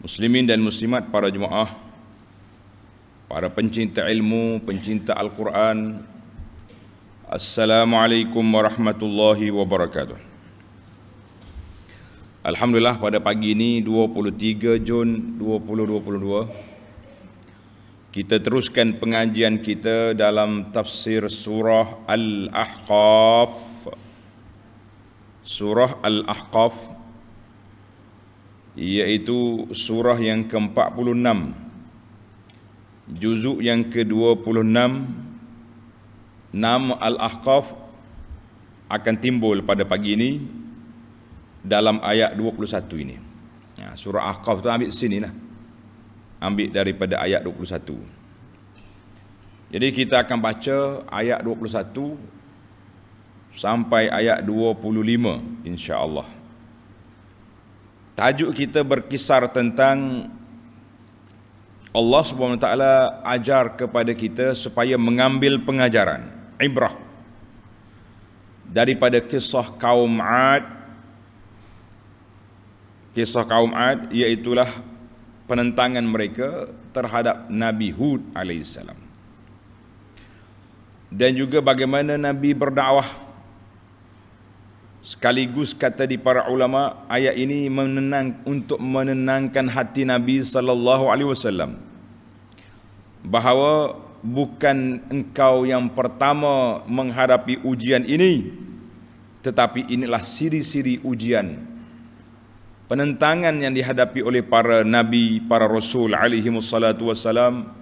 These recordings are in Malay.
Muslimin dan muslimat para jemaah Para pencinta ilmu, pencinta Al-Quran Assalamualaikum warahmatullahi wabarakatuh Alhamdulillah pada pagi ini 23 Jun 2022 Kita teruskan pengajian kita dalam tafsir surah Al-Ahqaf Surah Al-Ahqaf iaitu surah yang ke-46 juzuk yang ke-26 nama al-ahqaf akan timbul pada pagi ini dalam ayat 21 ini ya, surah ahqaf tu ambil sini lah ambil daripada ayat 21 jadi kita akan baca ayat 21 sampai ayat 25 insyaallah Tajuk kita berkisar tentang Allah Subhanahu Wa Taala ajar kepada kita supaya mengambil pengajaran ibrah daripada kisah kaum Ad kisah kaum Ad iaitu penentangan mereka terhadap Nabi Hud alaihissalam dan juga bagaimana Nabi berdakwah Sekaligus kata di para ulama ayat ini menenang untuk menenangkan hati Nabi sallallahu alaihi wasallam bahawa bukan engkau yang pertama menghadapi ujian ini tetapi inilah siri-siri ujian penentangan yang dihadapi oleh para nabi para rasul alaihi wassalatu wassalam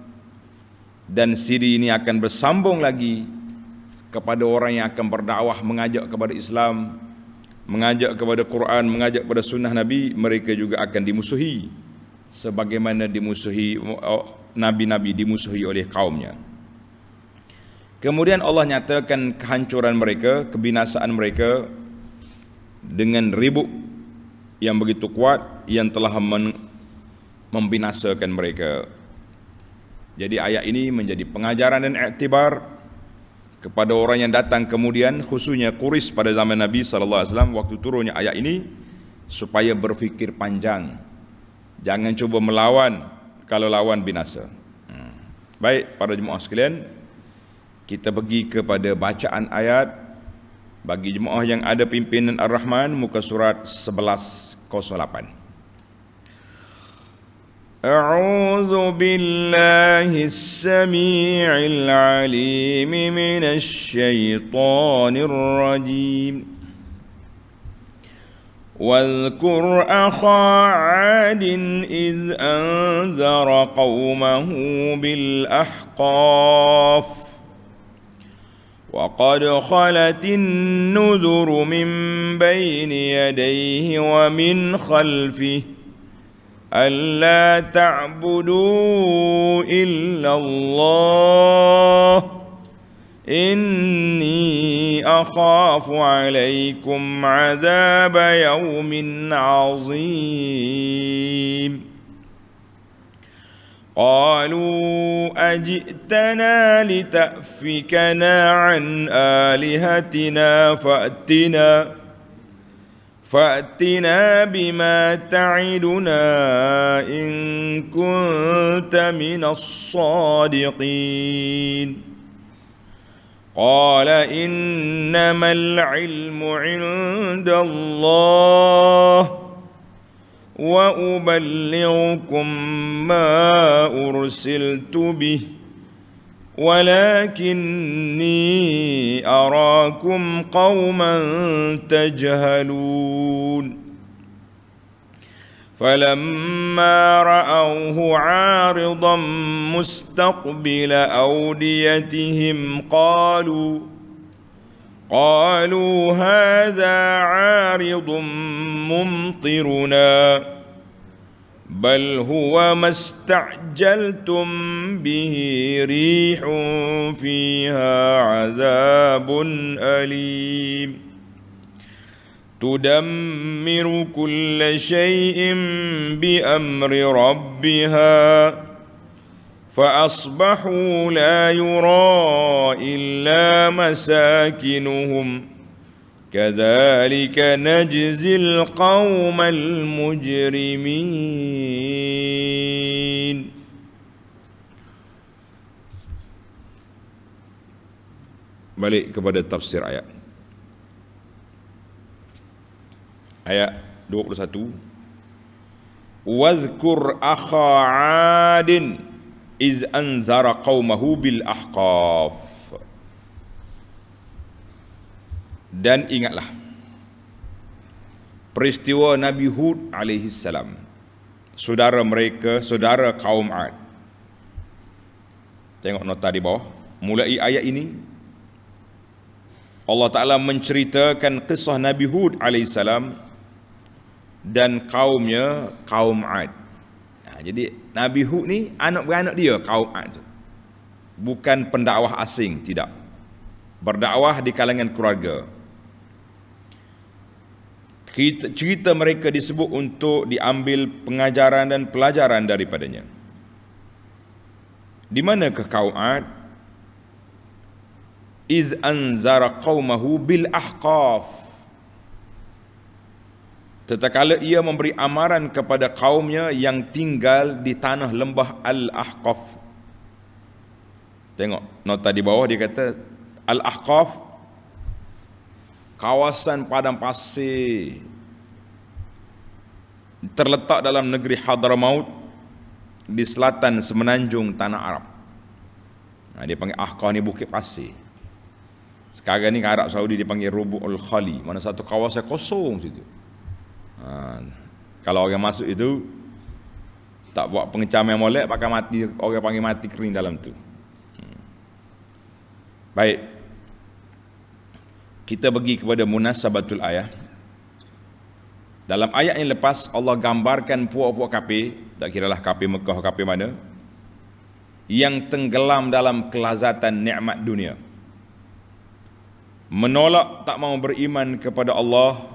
dan siri ini akan bersambung lagi kepada orang yang akan berdakwah mengajak kepada Islam mengajak kepada Quran, mengajak kepada sunnah Nabi, mereka juga akan dimusuhi sebagaimana dimusuhi nabi-nabi dimusuhi oleh kaumnya. Kemudian Allah nyatakan kehancuran mereka, kebinasaan mereka dengan ribut yang begitu kuat yang telah membinasakan mereka. Jadi ayat ini menjadi pengajaran dan iktibar kepada orang yang datang kemudian khususnya Quris pada zaman Nabi sallallahu alaihi wasallam waktu turunnya ayat ini supaya berfikir panjang jangan cuba melawan kalau lawan binasa hmm. baik para jemaah sekalian kita pergi kepada bacaan ayat bagi jemaah yang ada pimpinan Ar-Rahman muka surat 11:08. أعوذ بالله السميع العليم من الشيطان الرجيم واذكر أخا عاد إذ أنذر قومه بالأحقاف وقد خلت النذر من بين يديه ومن خلفه ألا تعبدوا إلا الله إني أخاف عليكم عذاب يوم عظيم قالوا أجئتنا لتأفكنا عن آلهتنا فأتنا فاتنا بما تعدنا ان كنت من الصادقين قال انما العلم عند الله وابلغكم ما ارسلت به ولكني اراكم قوما تجهلون فلما راوه عارضا مستقبل اوديتهم قالوا قالوا هذا عارض ممطرنا بل هو ما استعجلتم به ريح فيها عذاب أليم تدمر كل شيء بأمر ربها فأصبحوا لا يرى إلا مساكنهم ۖ كذلك نجزي القوم المجرمين balik kepada tafsir ayat ayat 21 wazkur akha adin iz anzara qaumahu bil ahqaf Dan ingatlah peristiwa Nabi Hud alaihi salam. Saudara mereka, saudara kaum Ad. Tengok nota di bawah. Mulai ayat ini Allah Taala menceritakan kisah Nabi Hud alaihi salam dan kaumnya kaum Ad. Nah, ha, jadi Nabi Hud ni anak beranak dia kaum Ad tu. Bukan pendakwah asing, tidak. Berdakwah di kalangan keluarga. Cerita, mereka disebut untuk diambil pengajaran dan pelajaran daripadanya. Di mana ke kaum Ad? Iz anzara qawmahu bil ahqaf. Tatkala ia memberi amaran kepada kaumnya yang tinggal di tanah lembah Al-Ahqaf. Tengok nota di bawah dia kata Al-Ahqaf kawasan padang pasir terletak dalam negeri Hadramaut di selatan semenanjung tanah Arab. Nah, ha, dia panggil Ahqah ni bukit pasir. Sekarang ni Arab Saudi dia panggil Rubu'ul Khali. Mana satu kawasan kosong situ. Ha, kalau orang masuk itu, tak buat pengecaman molek, pakai mati, orang panggil mati kering dalam tu. Hmm. Baik kita pergi kepada munasabatul ayah dalam ayat yang lepas Allah gambarkan puak-puak kapi tak kira lah kapi Mekah kapi mana yang tenggelam dalam kelazatan nikmat dunia menolak tak mau beriman kepada Allah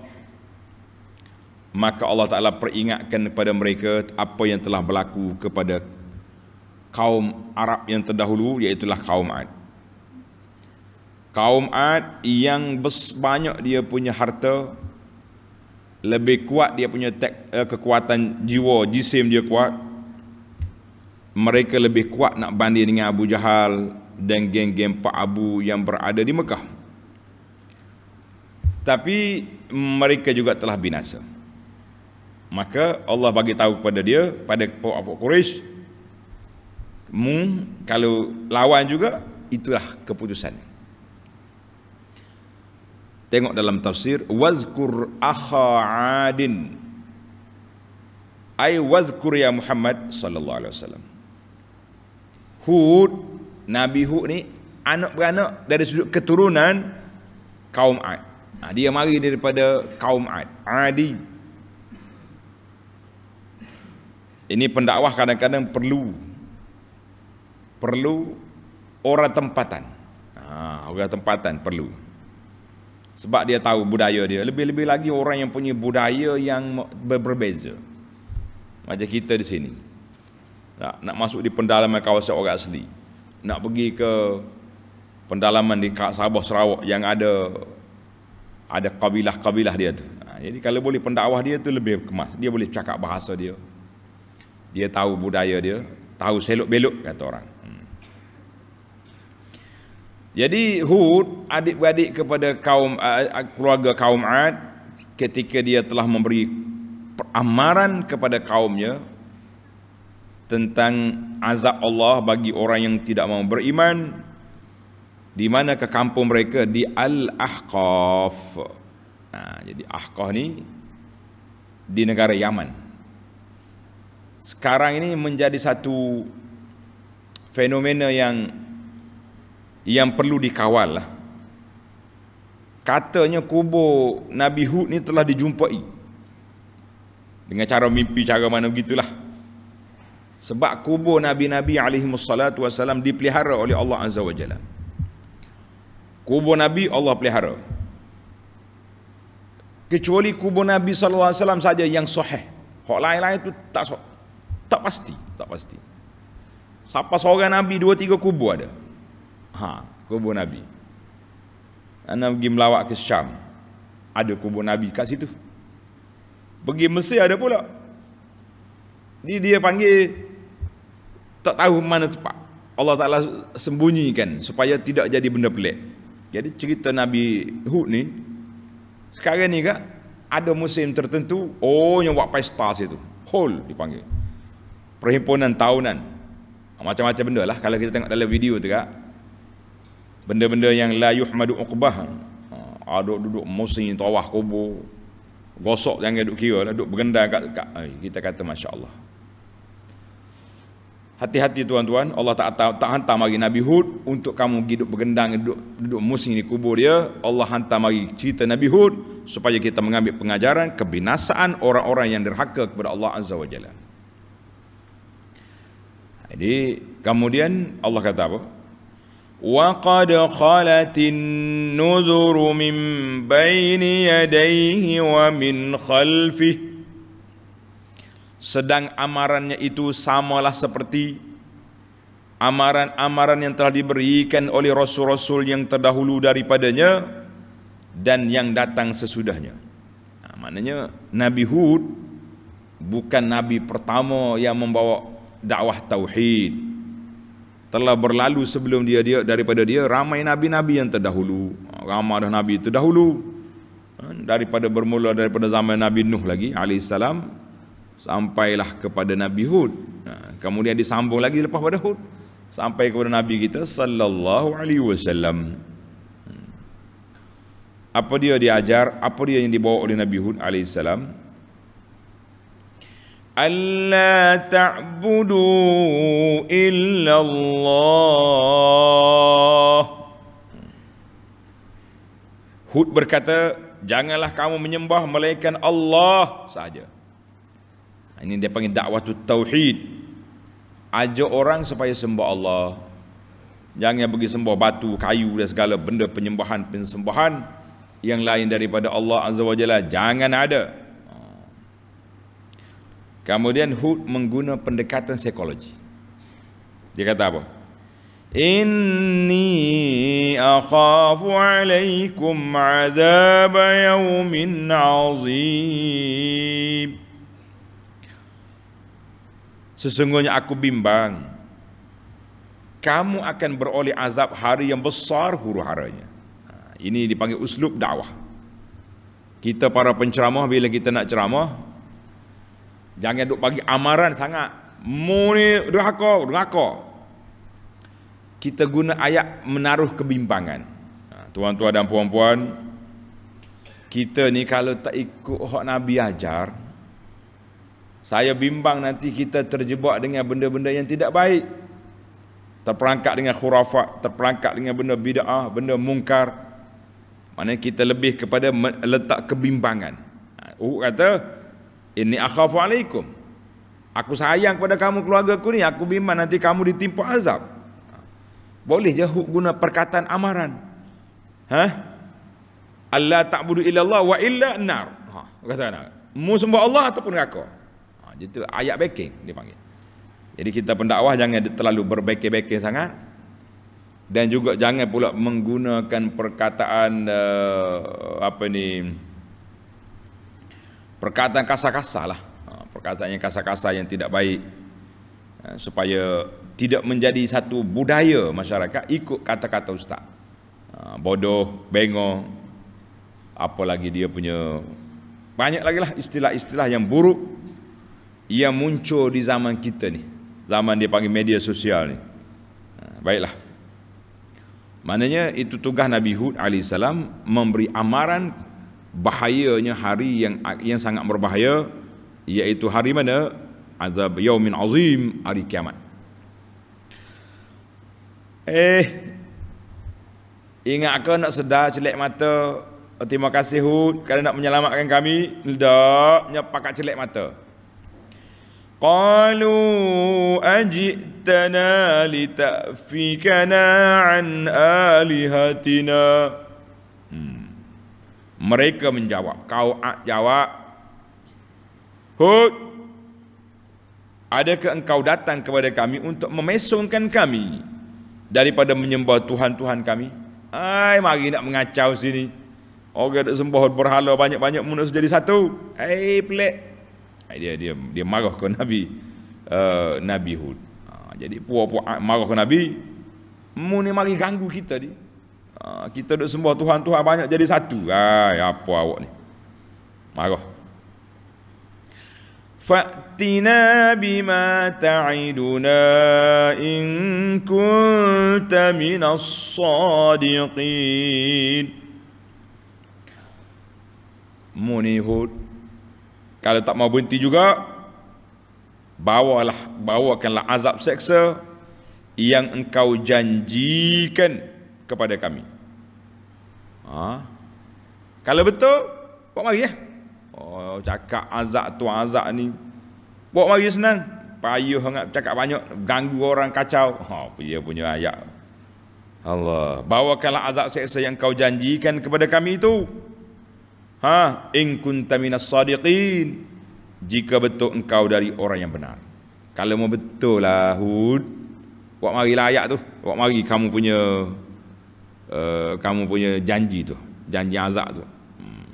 maka Allah Taala peringatkan kepada mereka apa yang telah berlaku kepada kaum Arab yang terdahulu iaitu kaum Ad kaum Ad yang banyak dia punya harta lebih kuat dia punya tek, eh, kekuatan jiwa jisim dia kuat mereka lebih kuat nak banding dengan Abu Jahal dan geng-geng Pak Abu yang berada di Mekah tapi mereka juga telah binasa maka Allah bagi tahu kepada dia pada puak-puak Quraisy mu kalau lawan juga itulah keputusannya Tengok dalam tafsir wazkur akha adin. Ai wazkur ya Muhammad sallallahu alaihi wasallam. Hud Nabi Hud ni anak beranak dari sudut keturunan kaum Ad. Ha, dia mari daripada kaum Ad. Adi. Ini pendakwah kadang-kadang perlu perlu orang tempatan. Ha, orang tempatan perlu sebab dia tahu budaya dia lebih-lebih lagi orang yang punya budaya yang berbeza macam kita di sini nak, nak masuk di pendalaman kawasan orang asli nak pergi ke pendalaman di Sabah Sarawak yang ada ada kabilah-kabilah dia tu ha, jadi kalau boleh pendakwah dia tu lebih kemas dia boleh cakap bahasa dia dia tahu budaya dia tahu selok-belok kata orang jadi Hud adik-beradik kepada kaum keluarga kaum Ad ketika dia telah memberi amaran kepada kaumnya tentang azab Allah bagi orang yang tidak mau beriman di mana ke kampung mereka di Al-Ahqaf. Nah, ha, jadi Ahqaf ni di negara Yaman. Sekarang ini menjadi satu fenomena yang yang perlu dikawal lah. Katanya kubur Nabi Hud ni telah dijumpai. Dengan cara mimpi cara mana begitulah. Sebab kubur Nabi-Nabi alaihi wassalatu wassalam dipelihara oleh Allah Azza wa Jalla. Kubur Nabi Allah pelihara. Kecuali kubur Nabi sallallahu alaihi wasallam saja yang sahih. Hak lain-lain tu tak tak pasti, tak pasti. Siapa seorang Nabi dua tiga kubur ada. Ha, kubur Nabi. Ana pergi melawat ke Syam. Ada kubur Nabi kat situ. Pergi Mesir ada pula. Ni dia panggil tak tahu mana tempat. Allah Taala sembunyikan supaya tidak jadi benda pelik. Jadi cerita Nabi Hud ni sekarang ni kak ada musim tertentu oh yang buat pesta situ. Hall dipanggil. Perhimpunan tahunan. Macam-macam benda lah kalau kita tengok dalam video tu kak benda-benda yang la yuhmadu uqbah ha, aduk duduk musing tawah kubur gosok yang duduk kira lah duduk bergenda kat, kat kita kata masya-Allah Hati-hati tuan-tuan, Allah tak, tak, tak hantar mari Nabi Hud untuk kamu pergi duduk bergendang, duduk, duduk musing di kubur dia. Allah hantar mari cerita Nabi Hud supaya kita mengambil pengajaran kebinasaan orang-orang yang derhaka kepada Allah Azza wa Jalla. Jadi kemudian Allah kata apa? وقد خلت النذر من بين يديه ومن خلفه sedang amarannya itu samalah seperti amaran-amaran yang telah diberikan oleh rasul-rasul yang terdahulu daripadanya dan yang datang sesudahnya. Nah, ha, maknanya Nabi Hud bukan nabi pertama yang membawa dakwah tauhid telah berlalu sebelum dia dia daripada dia ramai nabi-nabi yang terdahulu ha, ramai dah nabi terdahulu ha, daripada bermula daripada zaman Nabi Nuh lagi alaihi salam sampailah kepada Nabi Hud ha, kemudian disambung lagi lepas pada Hud sampai kepada nabi kita sallallahu alaihi wasallam hmm. apa dia diajar apa dia yang dibawa oleh Nabi Hud alaihi salam ألا تعبدوا إلا الله Hud berkata, janganlah kamu menyembah melainkan Allah saja. Ini dia panggil dakwah tu tauhid. Ajak orang supaya sembah Allah. Jangan bagi sembah batu, kayu dan segala benda penyembahan-penyembahan yang lain daripada Allah Azza wa Jalla. Jangan ada. Kemudian Hud menggunakan pendekatan psikologi. Dia kata apa? Inni akhafu alaikum azab yawmin azim. Sesungguhnya aku bimbang. Kamu akan beroleh azab hari yang besar huru haranya. Ha, ini dipanggil uslub dakwah. Kita para penceramah bila kita nak ceramah, Jangan duk bagi amaran sangat. Mu ni durhaka, durhaka. Kita guna ayat menaruh kebimbangan. Ha, tuan-tuan dan puan-puan, kita ni kalau tak ikut hak Nabi ajar, saya bimbang nanti kita terjebak dengan benda-benda yang tidak baik. Terperangkap dengan khurafat, terperangkap dengan benda ah, benda mungkar. Maknanya kita lebih kepada letak kebimbangan. Ha, Uhud kata, ini akhafu alaikum. Aku sayang kepada kamu keluarga aku ni. Aku bimbang nanti kamu ditimpa azab. Boleh je guna perkataan amaran. Ha? Allah ta'budu illallah wa illa nar. Ha, kata nak. Mu sembah Allah ataupun aku. Ha, itu ayat backing dia panggil. Jadi kita pendakwah jangan terlalu berbeke-beke sangat. Dan juga jangan pula menggunakan perkataan uh, apa ni perkataan kasar-kasar lah ha, perkataan yang kasar-kasar yang tidak baik ha, supaya tidak menjadi satu budaya masyarakat ikut kata-kata ustaz ha, bodoh, bengok, apa lagi dia punya banyak lagi lah istilah-istilah yang buruk yang muncul di zaman kita ni zaman dia panggil media sosial ni baiklah Maknanya itu tugas Nabi Hud AS memberi amaran bahayanya hari yang yang sangat berbahaya iaitu hari mana azab yaumin azim hari kiamat eh ingat ke nak sedar celik mata oh, terima kasih Hud kerana nak menyelamatkan kami tidak pakat celik mata قالوا أجئتنا لتأفكنا عن alihatina. Mereka menjawab, kau jawab, Hud, adakah engkau datang kepada kami untuk memesongkan kami daripada menyembah Tuhan-Tuhan kami? Hai, mari nak mengacau sini. Orang ada sembah berhala banyak-banyak munus jadi satu. Hai, pelik. dia, dia, dia marah ke Nabi. Uh, Nabi Hud. Ah, jadi, puak-puak marah ke Nabi. Mu ni mari ganggu kita ni. Ha, kita duk sembah Tuhan-Tuhan banyak jadi satu. Hai, apa awak ni? Marah. Fa'tina bima ta'iduna in kunta minas sadiqin. Munihud. Kalau tak mau berhenti juga, bawalah, bawakanlah azab seksa yang engkau Janjikan kepada kami. Ha? Kalau betul, bawa mari ya. Oh, cakap azab tu azab ni. Bawa mari senang. Payuh sangat cakap banyak, ganggu orang kacau. Ha, dia punya ayat. Allah, bawakanlah azab seksa yang kau janjikan kepada kami itu. Ha, in kunta minas sadiqin. Jika betul engkau dari orang yang benar. Kalau mau betul lah Hud. Bawa marilah ayat tu. Bawa mari kamu punya Eh, kamu punya janji tu janji azab tu hmm.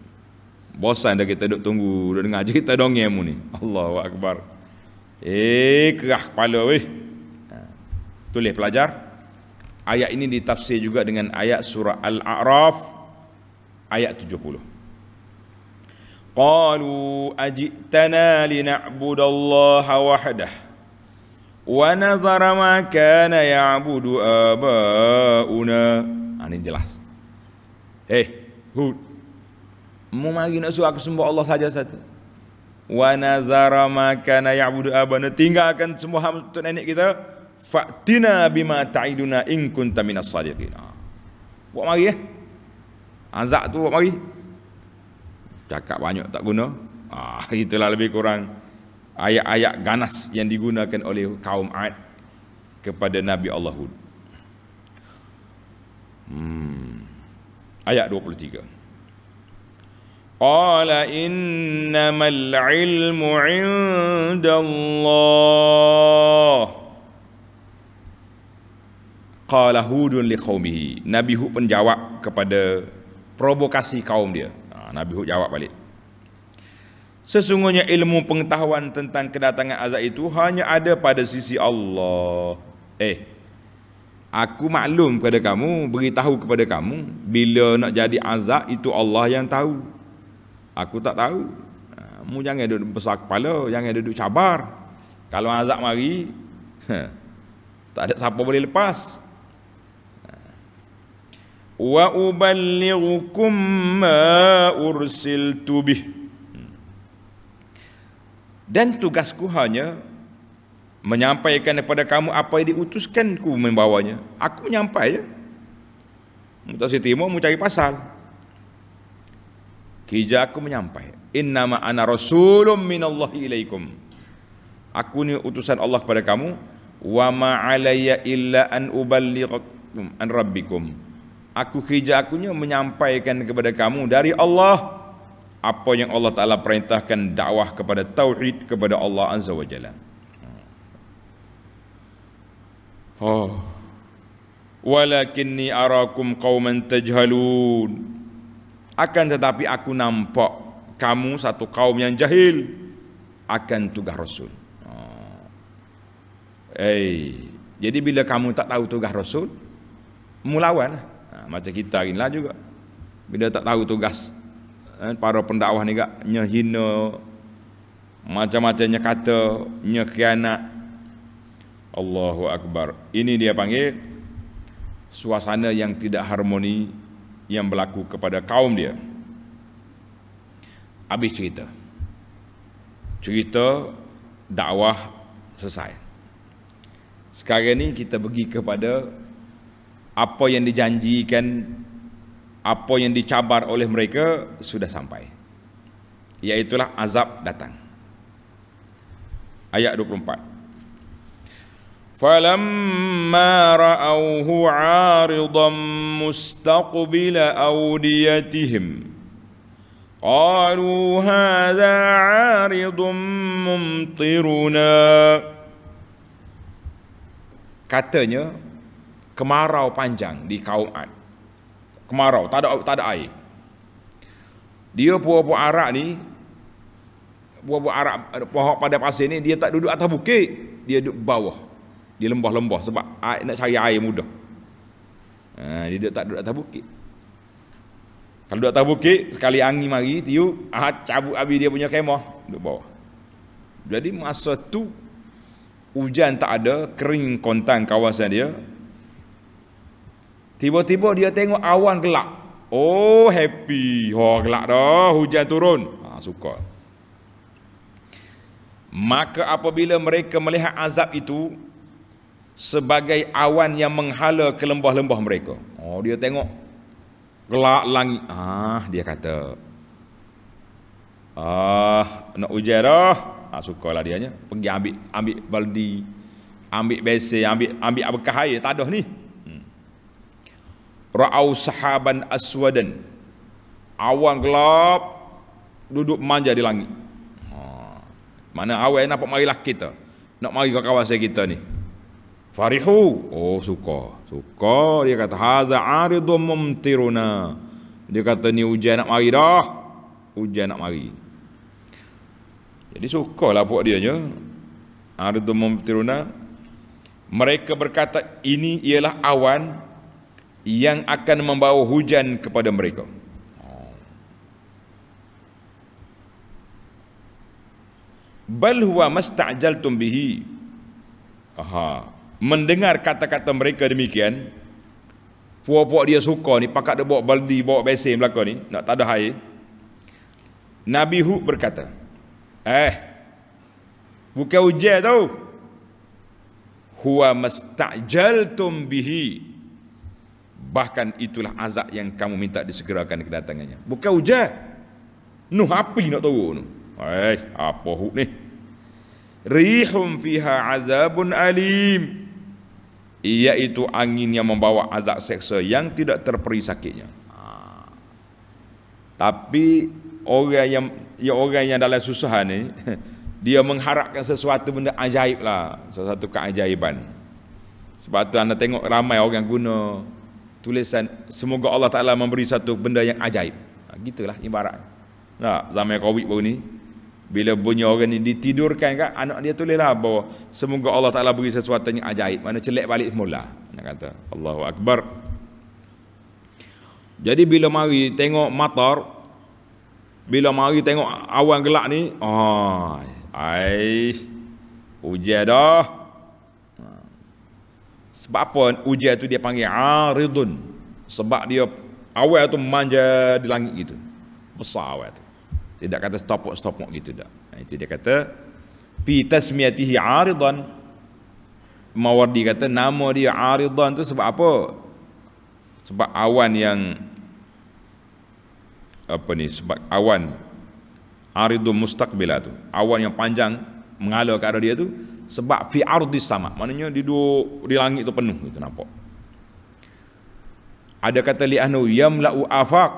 bosan dah kita duduk tunggu duduk dengar cerita dongeng mu ni Allahu akbar eh kerah kepala weh ha. tulis pelajar ayat ini ditafsir juga dengan ayat surah al-a'raf ayat 70 قالوا أجئتنا لنعبد الله وحده ونظر ما كان يعبد آباؤنا ini jelas Hei eh, Hud mau lagi nak suruh aku sembah Allah saja satu Wa nazara makana ya'budu abana Tinggalkan semua hamba untuk nenek kita Faktina bima ta'iduna in kunta minas sadiqin ah. Buat mari ya Azak tu buat mari Cakap banyak tak guna ah, Itulah lebih kurang Ayat-ayat ganas yang digunakan oleh kaum Ad Kepada Nabi Allah Hud Hmm. Ayat 23. قال إنما العلم عند الله قال هود لقومه نبي هود pun jawab kepada provokasi kaum dia ha, Nabi Hud jawab balik sesungguhnya ilmu pengetahuan tentang kedatangan azab itu hanya ada pada sisi Allah eh Aku maklum kepada kamu, beritahu kepada kamu bila nak jadi azab itu Allah yang tahu. Aku tak tahu. Ha, mu jangan duduk besar kepala, jangan duduk cabar. Kalau azab mari, ha, tak ada siapa boleh lepas. Ha. Wa uballighukum ma ursiltu bih. Hmm. Dan tugasku hanya menyampaikan kepada kamu apa yang diutuskan ku membawanya. Aku menyampai ya. Mutasi timur mu cari pasal. Kija aku menyampai. Inna ma ana rasulum minallahi ilaikum. Aku ni utusan Allah kepada kamu. Wa ma alayya illa an uballiqakum an rabbikum. Aku kija akunya menyampaikan kepada kamu dari Allah apa yang Allah Ta'ala perintahkan dakwah kepada Tauhid kepada Allah Azza Wajalla. Oh. Walakinni arakum qauman tajhalun. Akan tetapi aku nampak kamu satu kaum yang jahil akan tugas rasul. Oh. Ha. Hey. jadi bila kamu tak tahu tugas rasul, melawan. Lah. Ha, macam kita lah juga. Bila tak tahu tugas eh, para pendakwah ni gak nyehina macam-macamnya kata, nyekianat, Allahu Akbar. Ini dia panggil suasana yang tidak harmoni yang berlaku kepada kaum dia. Habis cerita. Cerita dakwah selesai. Sekarang ni kita pergi kepada apa yang dijanjikan, apa yang dicabar oleh mereka sudah sampai. Iaitulah azab datang. Ayat 24. فلما رأوه عارضا مستقبل أوديتهم قالوا هذا عارض ممطرنا katanya kemarau panjang di kaum Kemarau tak ada tak ada air. Dia buah-buah arak ni buah-buah arak pohon pada pasir ni dia tak duduk atas bukit, dia duduk bawah di lembah-lembah sebab air, nak cari air mudah. Ha, dia tak duduk atas bukit. Kalau duduk atas bukit, sekali angin mari, tiup, ah, cabut habis dia punya kemah, duduk bawah. Jadi masa tu, hujan tak ada, kering kontan kawasan dia. Tiba-tiba dia tengok awan gelap. Oh, happy. Oh, gelap dah, hujan turun. Ha, suka. Maka apabila mereka melihat azab itu, sebagai awan yang menghala ke lembah-lembah mereka. Oh, dia tengok gelap langit. Ah, dia kata. Ah, nak ujarah. Ah, sukalah dia Pergi ambil ambil baldi, ambil besi, ambil ambil apa kahaya tak ada ni. Hmm. Ra'au sahaban aswadan. Awan gelap duduk manja di langit. Ha. Mana awan pergi lah kita. Nak mari ke kawasan kita ni farihu oh suka suka dia kata haza aridu mumtiruna dia kata ni hujan nak mari dah hujan nak mari jadi suka lah buat dia je aridu mumtiruna mereka berkata ini ialah awan yang akan membawa hujan kepada mereka bal huwa mastajaltum bihi aha mendengar kata-kata mereka demikian puak-puak dia suka ni pakat dia bawa baldi bawa besin belakang ni nak tak ada air Nabi Hud berkata eh bukan ujar tau huwa mastajaltum bihi bahkan itulah azab yang kamu minta disegerakan kedatangannya bukan ujar nuh api nak tahu nuh eh apa Hud ni rihum fiha azabun alim iaitu angin yang membawa azab seksa yang tidak terperi sakitnya. Tapi orang yang ya orang yang dalam susah ni dia mengharapkan sesuatu benda ajaib lah, sesuatu keajaiban. Sebab tu anda tengok ramai orang yang guna tulisan semoga Allah Taala memberi satu benda yang ajaib. Ha, gitulah ibarat. Nah, zaman Covid baru ni bila bunyi orang ni ditidurkan kan anak dia tulislah bahawa semoga Allah Taala beri sesuatu yang ajaib mana celak balik semula nak kata Allahu akbar jadi bila mari tengok matar bila mari tengok awan gelap ni ai oh, ai hujan dah sebab apa hujan tu dia panggil aridun sebab dia awal tu manja di langit gitu besar awal tu tidak kata stopok-stopok gitu dak. Ha, itu dia kata fi tasmiyatihi aridan Mawardi kata nama dia aridan tu sebab apa? Sebab awan yang apa ni sebab awan aridun mustaqbila tu. Awan yang panjang mengala ke arah dia tu sebab fi ardi sama. Maknanya di di langit tu penuh itu nampak. Ada kata li'anu yamla'u afaq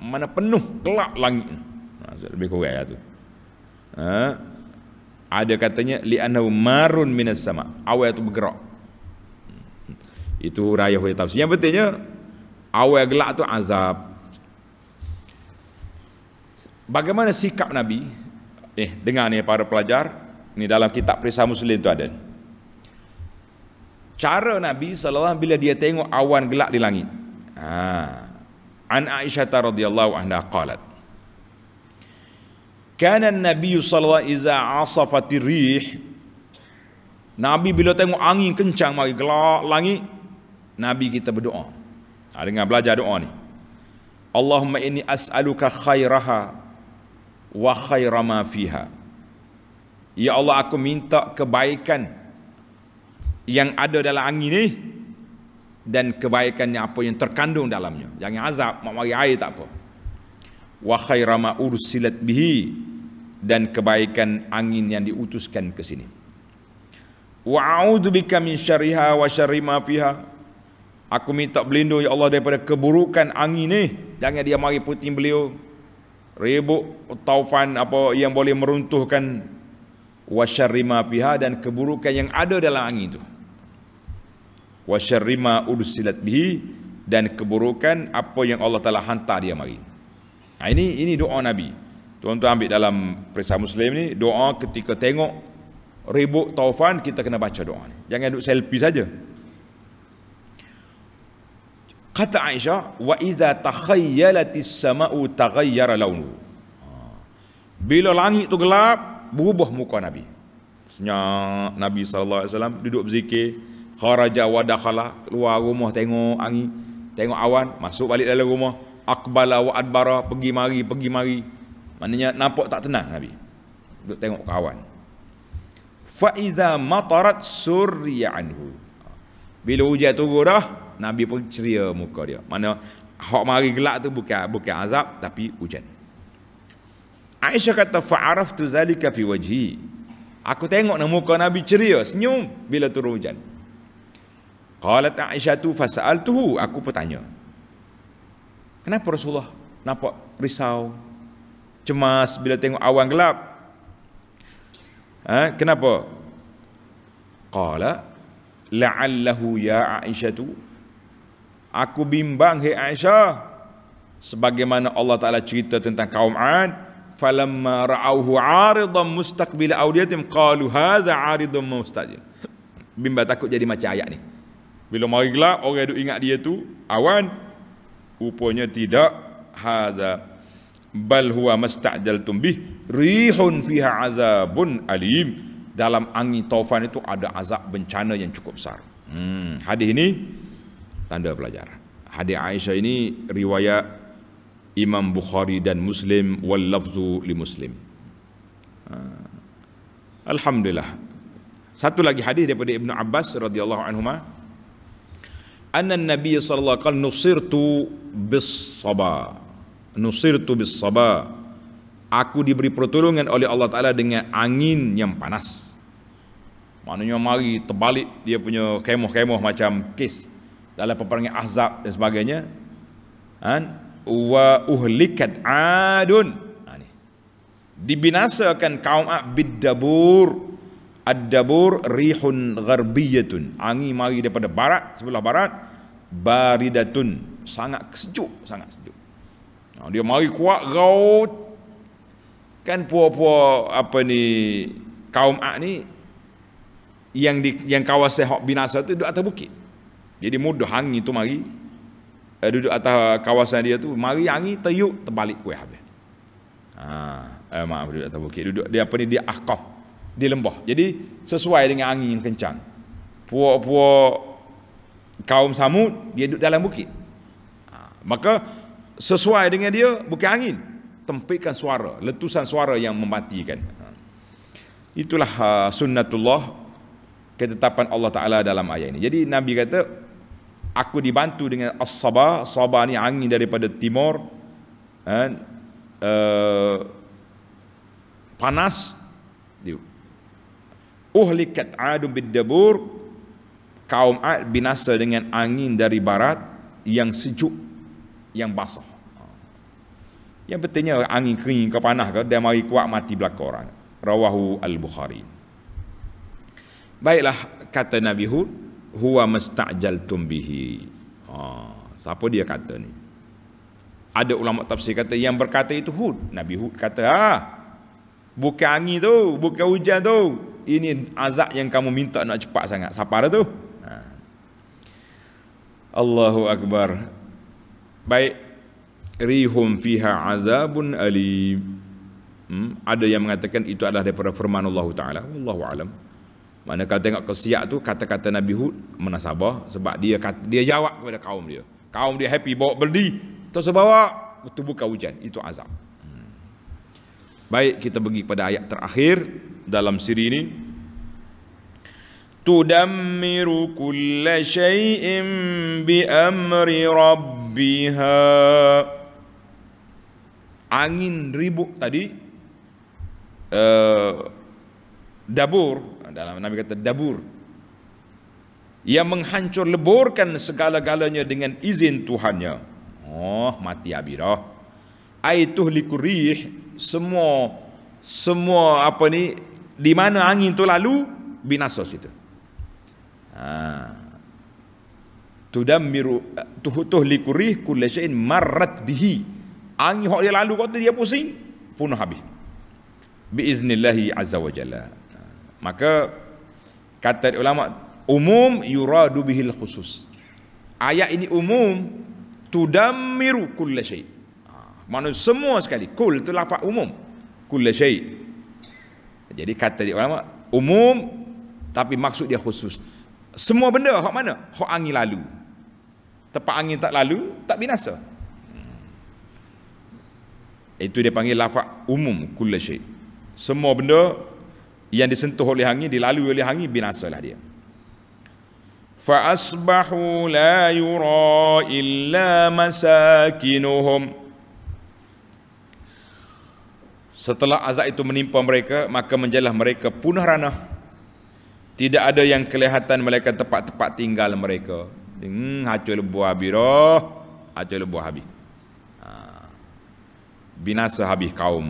mana penuh kelak langit Ha, lebih kurang lah tu ha? ada katanya li annahu marun minas sama awal tu bergerak hmm. itu raya hujah tafsir yang pentingnya awal gelak tu azab bagaimana sikap nabi eh dengar ni para pelajar ni dalam kitab perisai muslim tu ada cara nabi sallallahu bila dia tengok awan gelap di langit ha an aisyah radhiyallahu anha qalat Kana Nabi sallallahu iza asafati rih Nabi bila tengok angin kencang mari gelak langit Nabi kita berdoa. Ha, dengan belajar doa ni. Allahumma inni as'aluka khairaha wa khaira ma fiha. Ya Allah aku minta kebaikan yang ada dalam angin ni dan kebaikan yang apa yang terkandung dalamnya. Jangan azab, mak mari air tak apa. Wa khaira ma ursilat bihi dan kebaikan angin yang diutuskan ke sini. Wa a'udzu bika min syarriha wa syarri ma fiha. Aku minta berlindung ya Allah daripada keburukan angin ni, jangan dia mari puting beliau. Ribuk taufan apa yang boleh meruntuhkan wa syarri ma fiha dan keburukan yang ada dalam angin tu. Wa syarri ma ursilat bihi dan keburukan apa yang Allah telah hantar dia mari. Nah, ini ini doa Nabi. Tuan-tuan ambil dalam perisai Muslim ni, doa ketika tengok ribut taufan, kita kena baca doa ni. Jangan duduk selfie saja. Kata Aisyah, wa iza takhayyalati sama'u taghayyara launu. Ha. Bila langit tu gelap, berubah muka Nabi. Senyap Nabi SAW duduk berzikir. Kharaja wa dakhala. Keluar rumah tengok angin. Tengok awan. Masuk balik dalam rumah. Akbala wa adbara. Pergi mari, pergi mari. Maknanya nampak tak tenang Nabi. Duduk tengok kawan. Fa iza matarat surya anhu. Bila hujan turun dah, Nabi pun ceria muka dia. Mana hak mari gelak tu bukan bukan azab tapi hujan. Aisyah kata fa araftu zalika fi wajhi. Aku tengok nak muka Nabi ceria, senyum bila turun hujan. Qalat Aisyah tu fasaltuhu, aku bertanya. Kenapa Rasulullah nampak risau, cemas bila tengok awan gelap. Ha, kenapa? Qala la'allahu ya Aisyatu Aku bimbang hai Aisyah sebagaimana Allah Taala cerita tentang kaum 'Ad falamma ra'awhu 'aridan mustaqbil awdiyatim qalu hadza 'aridun mustajib. Bimba takut jadi macam ayat ni. Bila mari gelap orang duk ingat dia tu awan rupanya tidak hadza bal huwa mastajaltum bih rihun fiha azabun alim dalam angin taufan itu ada azab bencana yang cukup besar hmm hadis ini tanda pelajaran hadis Aisyah ini riwayat Imam Bukhari dan Muslim wal lafzu li Muslim ha. alhamdulillah satu lagi hadis daripada Ibnu Abbas radhiyallahu anhu ma anna nabiy sallallahu alaihi wasallam nusirtu bis sabah nusirtu bis sabah aku diberi pertolongan oleh Allah Ta'ala dengan angin yang panas. Maknanya mari terbalik dia punya kemoh-kemoh macam kes dalam peperangan Ahzab dan sebagainya. Han? Wa uhlikat adun. Ha, Dibinasakan kaum ad biddabur. adabur dabur rihun gharbiyatun. Angin mari daripada barat, sebelah barat. Baridatun. Sangat sejuk, sangat Ha, dia mari kuat raut kan puo-puo apa ni kaum ak ni yang di yang kawasan hok binasa tu duduk atas bukit. Jadi mudah hangi tu mari eh, duduk atas kawasan dia tu mari hangi teyuk terbalik kuih habis. Ha, eh, maaf duduk atas bukit duduk dia apa ni dia akaf di lembah. Jadi sesuai dengan angin yang kencang. Puo-puo kaum Samud dia duduk dalam bukit. Ha, maka sesuai dengan dia bukan angin tempikan suara letusan suara yang mematikan ha. itulah ha, sunnatullah ketetapan Allah taala dalam ayat ini jadi nabi kata aku dibantu dengan as-saba saba ni angin daripada timur dan ha, uh, e, panas dia uhlikat adu biddabur kaum ad binasa dengan angin dari barat yang sejuk yang basah yang pentingnya angin kering kau panah ke, dia mari kuat mati belakang orang. Rawahu Al-Bukhari. Baiklah, kata Nabi Hud, huwa mesta'jal tumbihi. Ha, siapa dia kata ni? Ada ulama tafsir kata, yang berkata itu Hud. Nabi Hud kata, ah bukan angin tu, bukan hujan tu. Ini azab yang kamu minta nak cepat sangat. Siapa tu? Ha. Allahu Akbar. Baik, rihum fiha azabun alim. Hmm? Ada yang mengatakan itu adalah daripada firman Allah Ta'ala. Wallahu alam. Mana kalau tengok kesiak tu kata-kata Nabi Hud menasabah sebab dia kata, dia jawab kepada kaum dia. Kaum dia happy bawa berdi terus bawa itu bukan hujan itu azab. Hmm. Baik kita pergi kepada ayat terakhir dalam siri ini. Tudammiru kulla shayim bi amri rabbihah angin ribut tadi uh, dabur dalam nabi kata dabur yang menghancur leburkan segala-galanya dengan izin Tuhannya. Oh, mati abirah. Aituh likurih semua semua apa ni di mana angin tu lalu binasa situ. Ha. Tudammiru eh, tuhutuh likurih kullasyain marrat bihi. Angin hok dia lalu kota dia pusing, punah habis. Biiznillahi azza Maka kata ulama umum yuradu bihil khusus. Ayat ini umum tudammiru kulla syai. Ha, mana semua sekali. Kul itu lafaz umum. Kulla syai. Jadi kata dia ulama umum tapi maksud dia khusus. Semua benda hok mana? Hok angin lalu. Tempat angin tak lalu tak binasa. Itu dia panggil lafak umum kulla syai. Semua benda yang disentuh oleh angin, dilalui oleh angin, binasalah dia. Fa'asbahu la yura illa masakinuhum. Setelah azab itu menimpa mereka, maka menjelah mereka punah rana. Tidak ada yang kelihatan mereka tempat-tempat tinggal mereka. Hmm, hacul buah biroh, hacul buah habis binasa habis kaum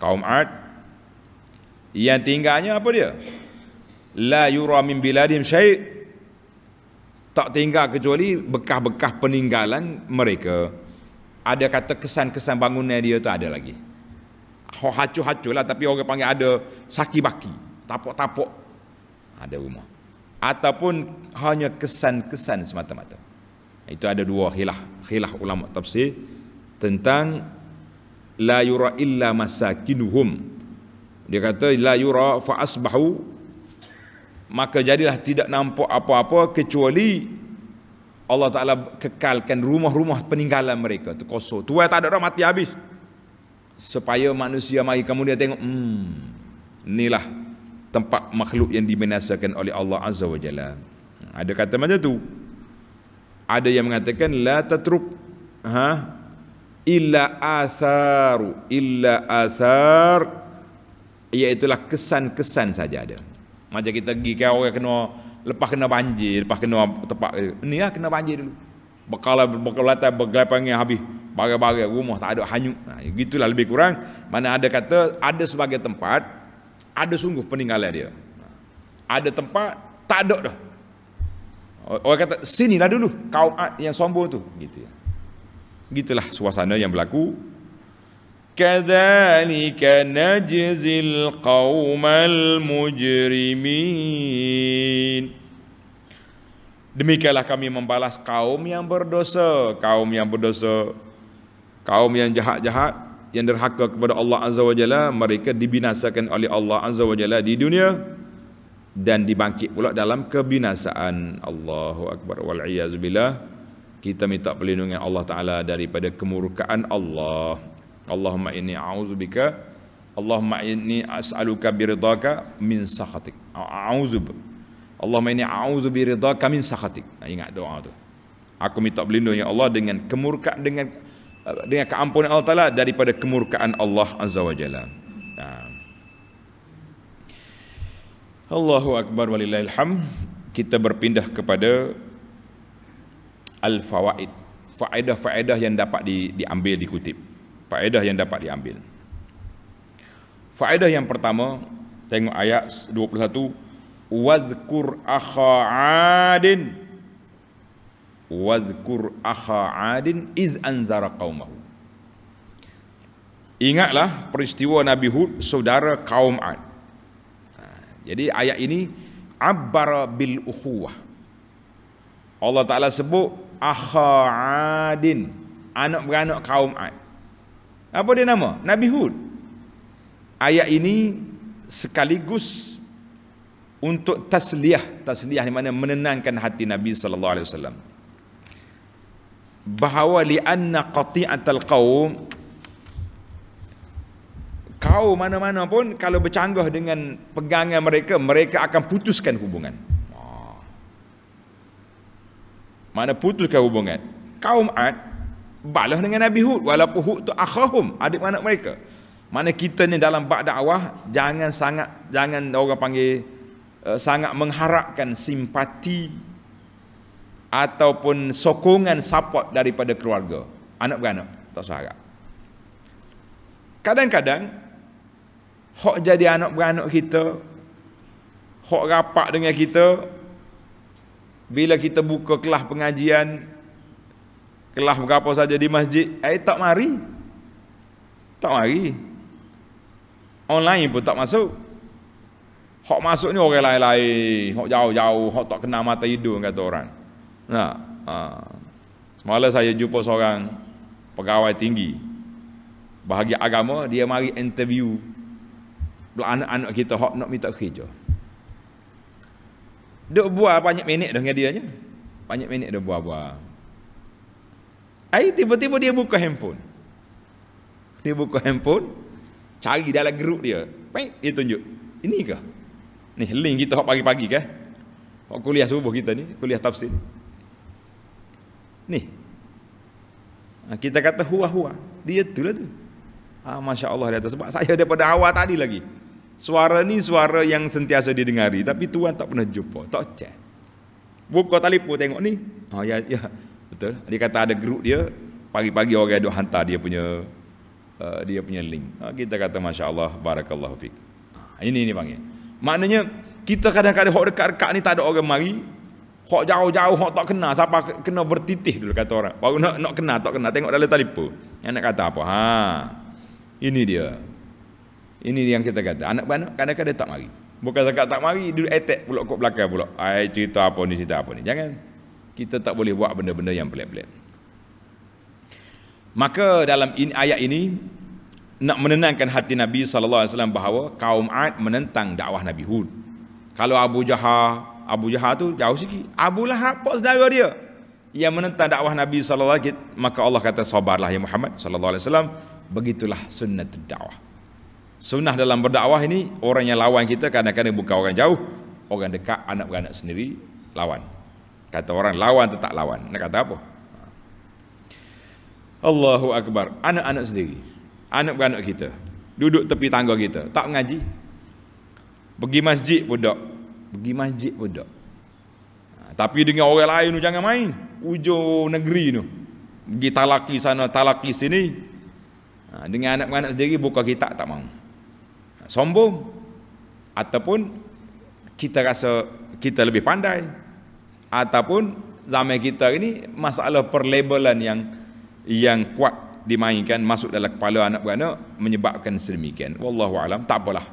kaum Ad yang tinggalnya apa dia la yura min biladim syait tak tinggal kecuali bekah-bekah peninggalan mereka ada kata kesan-kesan bangunan dia tu ada lagi hacu-hacu lah tapi orang panggil ada saki-baki tapok-tapok ada rumah ataupun hanya kesan-kesan semata-mata itu ada dua khilah khilah ulama tafsir tentang la yura illa masakinuhum dia kata la yura fa asbahu maka jadilah tidak nampak apa-apa kecuali Allah Taala kekalkan rumah-rumah peninggalan mereka tu kosong tu tak ada orang mati habis supaya manusia mari dia tengok hmm inilah tempat makhluk yang dibinasakan oleh Allah Azza wa Jalla. Ada kata macam tu. Ada yang mengatakan la tatruk ha illa atharu illa athar iaitulah kesan-kesan saja ada macam kita pergi ke orang kena lepas kena banjir lepas kena tempat ni lah kena banjir dulu bekal bekal latar bergelapang habis barang-barang rumah tak ada hanyut nah gitulah lebih kurang mana ada kata ada sebagai tempat ada sungguh peninggalan dia ada tempat tak ada dah orang kata sinilah dulu kaum ah, yang sombong tu gitu ya gitulah suasana yang berlaku kadzalika najzil qaumal mujrimin demikianlah kami membalas kaum yang berdosa kaum yang berdosa kaum yang jahat-jahat yang derhaka kepada Allah Azza wa Jalla mereka dibinasakan oleh Allah Azza wa Jalla di dunia dan dibangkit pula dalam kebinasaan Allahu Akbar wal iyaz billah kita minta perlindungan Allah Taala daripada kemurkaan Allah. Allahumma inni a'udzubika Allahumma inni as'aluka biridaka min sakhatik. A'udzub. Allahumma inni a'udzu biridaka min sakhatik. Nah, ingat doa tu. Aku minta perlindungan ya Allah dengan kemurkaan dengan dengan keampunan Allah Taala daripada kemurkaan Allah Azza wa Jalla. Nah. Allahu akbar walillahil Kita berpindah kepada al-fawaid. Faedah-faedah yang dapat di, diambil, dikutip. Faedah yang dapat diambil. Faedah yang pertama, tengok ayat 21. Wazkur akha adin. Wazkur akha adin iz anzara qawmahu. Ingatlah peristiwa Nabi Hud, saudara kaum Ad. Ha, jadi ayat ini, Abbar bil ukhuwah. Allah Ta'ala sebut, Akha'adin Anak beranak kaum Ad Apa dia nama? Nabi Hud Ayat ini sekaligus untuk tasliyah tasliyah di mana menenangkan hati Nabi sallallahu alaihi wasallam bahawa li anna qati'atal qaum kaum mana-mana pun kalau bercanggah dengan pegangan mereka mereka akan putuskan hubungan mana putuskan hubungan kaum Ad balas dengan Nabi Hud walaupun Hud tu akhahum adik anak mereka mana kita ni dalam bak dakwah jangan sangat jangan orang panggil uh, sangat mengharapkan simpati ataupun sokongan support daripada keluarga anak beranak tak seharap kadang-kadang hok jadi anak beranak kita hok rapat dengan kita bila kita buka kelas pengajian kelas berapa saja di masjid eh tak mari tak mari online pun tak masuk hak masuk ni orang lain-lain hok jauh-jauh hak tak kena mata hidung kata orang nah ha. semalam saya jumpa seorang pegawai tinggi bahagia agama dia mari interview anak-anak kita hak nak minta kerja Duk buah banyak minit dengan dia je. Banyak minit dia buah-buah. Air tiba-tiba dia buka handphone. Dia buka handphone. Cari dalam grup dia. Baik, dia tunjuk. Ini ke? Ni link kita hok pagi-pagi ke? Hok kuliah subuh kita ni, kuliah tafsir. Ni. Ha, kita kata huah-huah. Dia tu lah tu. Ah, Masya Allah dia atas. Sebab saya daripada awal tadi lagi. Suara ni suara yang sentiasa didengari tapi tuan tak pernah jumpa, tak cek. Buka telefon tengok ni. Oh ya ya betul. Dia kata ada grup dia pagi-pagi orang ada hantar dia punya uh, dia punya link. Oh, kita kata masya-Allah barakallahu fik. Ha, ini ini panggil. Maknanya kita kadang-kadang hok dekat-dekat ni tak ada orang mari. Hok jauh-jauh hok tak kenal siapa kena bertitih dulu kata orang. Baru nak nak kenal tak kenal tengok dalam telefon. Yang nak kata apa? Ha. Ini dia. Ini yang kita kata. Anak-anak kadang-kadang tak mari. Bukan zakat tak mari, duduk etek pula kot belakang pula. Ay, cerita apa ni, cerita apa ni. Jangan. Kita tak boleh buat benda-benda yang pelik-pelik. Maka dalam in, ayat ini, nak menenangkan hati Nabi SAW bahawa kaum Ad menentang dakwah Nabi Hud. Kalau Abu Jahar, Abu Jahar tu jauh sikit. Abu Lahab, pak saudara dia. Yang menentang dakwah Nabi SAW, maka Allah kata, sabarlah ya Muhammad SAW. Begitulah sunnat dakwah. Sunnah dalam berdakwah ini orang yang lawan kita kadang-kadang bukan orang jauh, orang dekat, anak-anak sendiri lawan. Kata orang lawan tetap lawan. Nak kata apa? Allahu Akbar. Anak-anak sendiri. Anak-anak kita. Duduk tepi tangga kita. Tak mengaji. Pergi masjid pun tak. Pergi masjid pun tak. Ha, tapi dengan orang lain tu jangan main. Ujung negeri tu. Pergi talaki sana, talaki sini. Ha, dengan anak-anak sendiri buka kita tak mahu sombong ataupun kita rasa kita lebih pandai ataupun zaman kita ini masalah perlabelan yang yang kuat dimainkan masuk dalam kepala anak beranak menyebabkan sedemikian wallahu alam tak apalah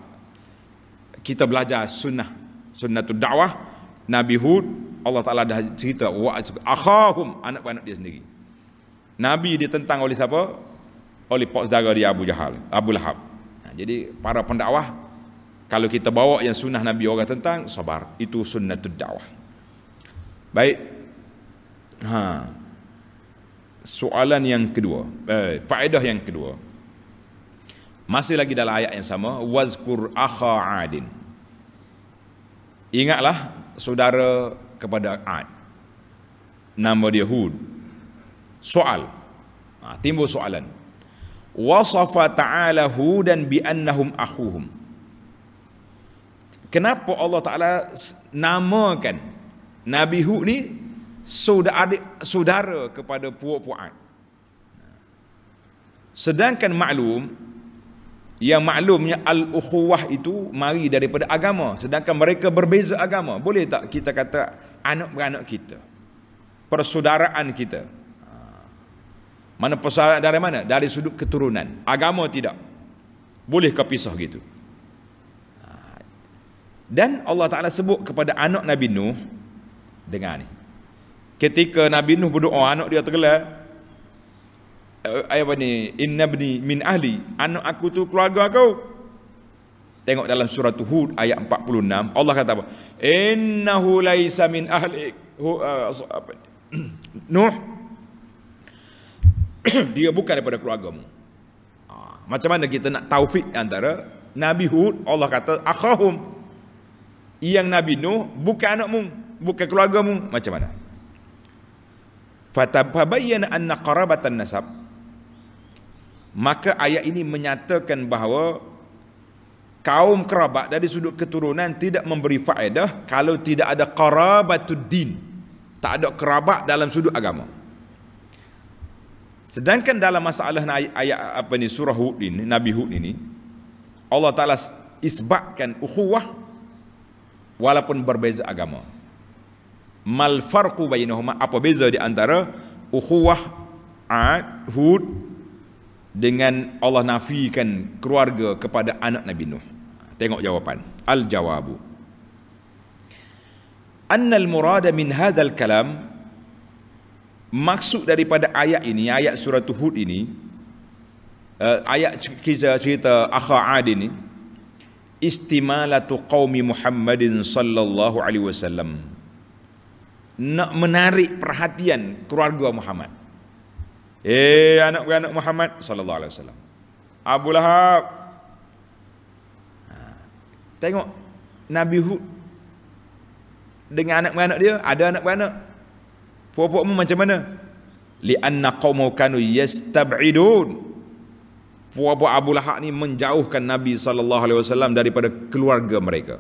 kita belajar sunnah sunnatul dakwah Nabi Hud Allah Taala dah cerita wa akhahum anak beranak dia sendiri Nabi ditentang oleh siapa oleh pak saudara dia Abu Jahal Abu Lahab jadi para pendakwah kalau kita bawa yang sunnah Nabi orang tentang sabar itu sunnatul dakwah baik ha soalan yang kedua eh, faedah yang kedua masih lagi dalam ayat yang sama wazkur akha adin ingatlah saudara kepada ad nama dia hud soal ha, timbul soalan wasafa ta'ala hu dan bi annahum akhuhum kenapa Allah taala namakan nabi hud ni saudara saudara kepada puak puak sedangkan maklum yang maklumnya al ukhuwah itu mari daripada agama sedangkan mereka berbeza agama boleh tak kita kata anak beranak kita persaudaraan kita mana persoalan dari mana? Dari sudut keturunan. Agama tidak. Boleh kau pisah gitu. Dan Allah Ta'ala sebut kepada anak Nabi Nuh. Dengar ni. Ketika Nabi Nuh berdoa, anak dia tergelar. Ayah eh, ni, inna bni min ahli. Anak aku tu keluarga kau. Tengok dalam surah Tuhud ayat 46. Allah kata apa? Innahu laisa min ahli. Eh, Nuh, dia bukan daripada keluargamu. Ha, macam mana kita nak taufik antara Nabi Hud Allah kata akhahum yang Nabi Nuh bukan anakmu, bukan keluarga mu macam mana? Fatabayyana anna qarabatan nasab. Maka ayat ini menyatakan bahawa kaum kerabat dari sudut keturunan tidak memberi faedah kalau tidak ada qarabatud din. Tak ada kerabat dalam sudut agama. Sedangkan dalam masalah ayat, ayat apa ni surah Hud ini, Nabi Hud ini, Allah Taala isbatkan ukhuwah walaupun berbeza agama. Mal farqu bainahuma? Apa beza di antara ukhuwah Ad, Hud dengan Allah nafikan keluarga kepada anak Nabi Nuh? Tengok jawapan. Al jawabu. Anna al murada min hadzal kalam maksud daripada ayat ini ayat surah Hud ini uh, ayat cerita, cerita Akha Ad ini istimalatu qaumi Muhammadin sallallahu alaihi wasallam nak menarik perhatian keluarga Muhammad eh anak-anak Muhammad sallallahu alaihi wasallam Abu Lahab ha. tengok Nabi Hud dengan anak-anak dia ada anak-anak Puak-puakmu macam mana? Li'anna qawmu kanu yastab'idun. Puak-puak Abu Lahab ni menjauhkan Nabi SAW daripada keluarga mereka.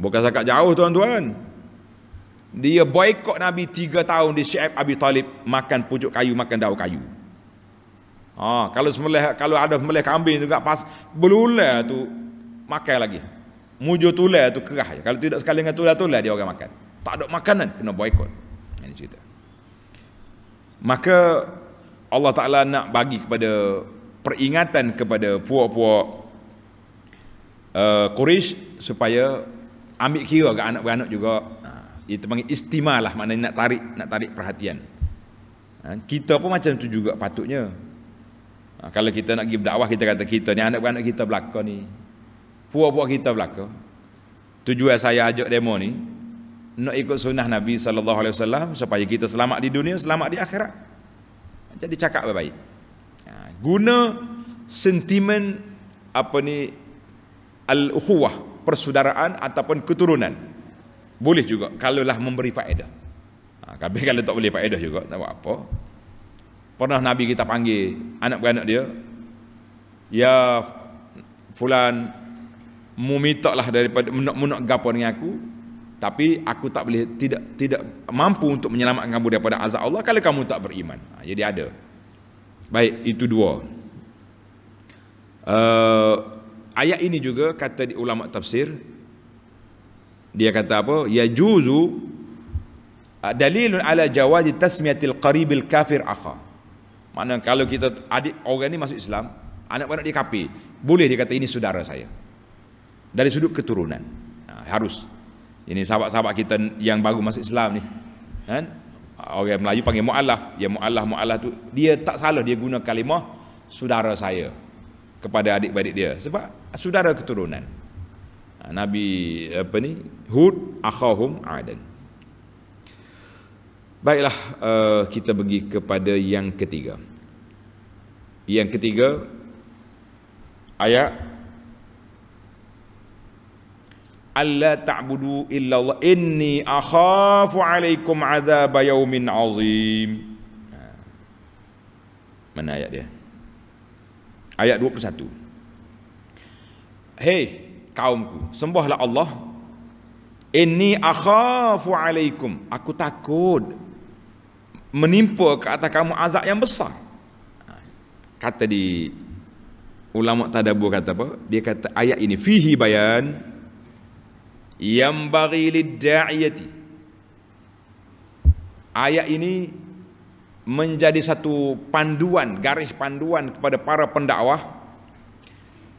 Bukan sakat jauh tuan-tuan. Dia boykot Nabi tiga tahun di Syaib Abi Talib makan pucuk kayu, makan daun kayu. Ha, kalau semula kalau ada semelih kambing juga pas belulah tu makan lagi. Mujur tulah tu kerah je. Kalau tidak sekali dengan tulah-tulah dia orang makan. Tak ada makanan kena boykot dia cerita. Maka Allah Ta'ala nak bagi kepada peringatan kepada puak-puak uh, eh, Quraisy supaya ambil kira ke anak-anak juga uh, itu panggil istimah lah maknanya nak tarik nak tarik perhatian uh, kita pun macam tu juga patutnya uh, kalau kita nak give dakwah kita kata kita ni anak-anak kita belaka ni puak-puak kita belaka tujuan saya ajak demo ni nak ikut sunnah Nabi sallallahu alaihi wasallam supaya kita selamat di dunia, selamat di akhirat. Jadi cakap baik-baik. Ha, guna sentimen apa ni al-ukhuwah, persaudaraan ataupun keturunan. Boleh juga kalau lah memberi faedah. Ha, tapi kalau tak boleh faedah juga, tak buat apa. Pernah Nabi kita panggil anak-anak dia, Ya fulan mu mitaklah daripada munak-munak gapo dengan aku tapi aku tak boleh tidak tidak mampu untuk menyelamatkan kamu daripada azab Allah kalau kamu tak beriman. Ha, jadi ada. Baik, itu dua. Uh, ayat ini juga kata di ulama tafsir dia kata apa? Ya juzu eh, dalilun ala jawazi tasmiyatil qaribil kafir akha. Mana kalau kita adik orang ni masuk Islam, anak-anak dia kafir, boleh dia kata ini saudara saya. Dari sudut keturunan. Ha, harus ini sahabat-sahabat kita yang baru masuk Islam ni kan orang Melayu panggil mualaf ya mualaf mualaf tu dia tak salah dia guna kalimah saudara saya kepada adik-adik dia sebab saudara keturunan ha, Nabi apa ni Hud akhahum Aden. Baiklah eh, kita pergi kepada yang ketiga. Yang ketiga ayat Allah ta'budu illallah inni akhafu alaikum azab yaumin azim ha. mana ayat dia ayat 21 hey kaumku sembahlah Allah inni akhafu alaikum aku takut menimpa ke atas kamu azab yang besar ha. kata di ulama tadabbur kata apa dia kata ayat ini fihi bayan yang bagi lidda'iyati ayat ini menjadi satu panduan garis panduan kepada para pendakwah